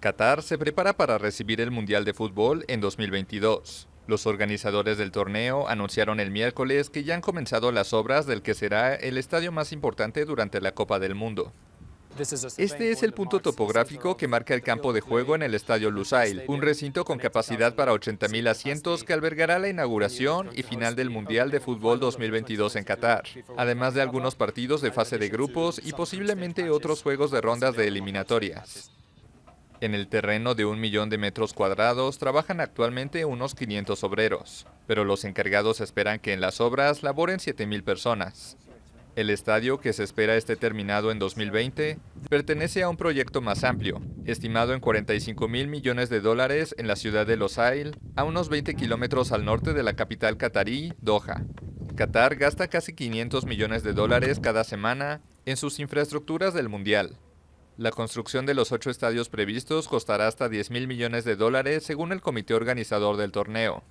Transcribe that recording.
Qatar se prepara para recibir el Mundial de Fútbol en 2022. Los organizadores del torneo anunciaron el miércoles que ya han comenzado las obras del que será el estadio más importante durante la Copa del Mundo. Este es el punto topográfico que marca el campo de juego en el Estadio Lusail, un recinto con capacidad para 80.000 asientos que albergará la inauguración y final del Mundial de Fútbol 2022 en Qatar, además de algunos partidos de fase de grupos y posiblemente otros juegos de rondas de eliminatorias. En el terreno de un millón de metros cuadrados trabajan actualmente unos 500 obreros, pero los encargados esperan que en las obras laboren 7.000 personas. El estadio que se espera esté terminado en 2020 pertenece a un proyecto más amplio, estimado en 45 mil millones de dólares en la ciudad de Los Losail, a unos 20 kilómetros al norte de la capital catarí, Doha. Qatar gasta casi 500 millones de dólares cada semana en sus infraestructuras del Mundial, la construcción de los ocho estadios previstos costará hasta 10 mil millones de dólares, según el comité organizador del torneo.